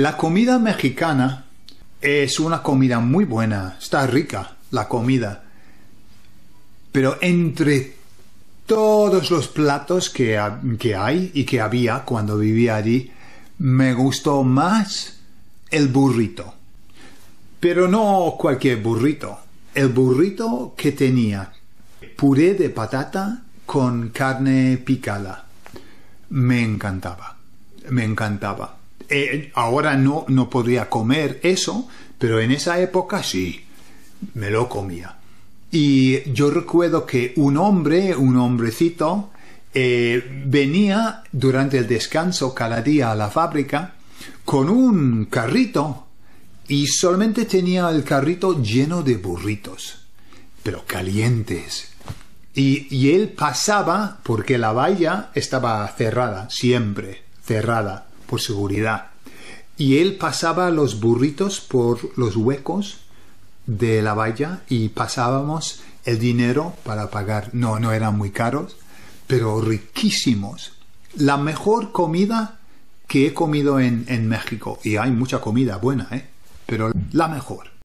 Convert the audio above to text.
La comida mexicana es una comida muy buena, está rica la comida. Pero entre todos los platos que, que hay y que había cuando vivía allí, me gustó más el burrito. Pero no cualquier burrito. El burrito que tenía puré de patata con carne picada. Me encantaba. Me encantaba. Eh, ahora no, no podría comer eso, pero en esa época sí, me lo comía. Y yo recuerdo que un hombre, un hombrecito, eh, venía durante el descanso cada día a la fábrica con un carrito y solamente tenía el carrito lleno de burritos, pero calientes. y él pasaba porque la valla estaba cerrada, siempre cerrada por seguridad. Y él pasaba los burritos por los huecos de la valla y pasábamos el dinero para pagar. No, no eran muy caros, pero riquísimos. La mejor comida que he comido en, en México. Y hay mucha comida buena, ¿eh? Pero la mejor.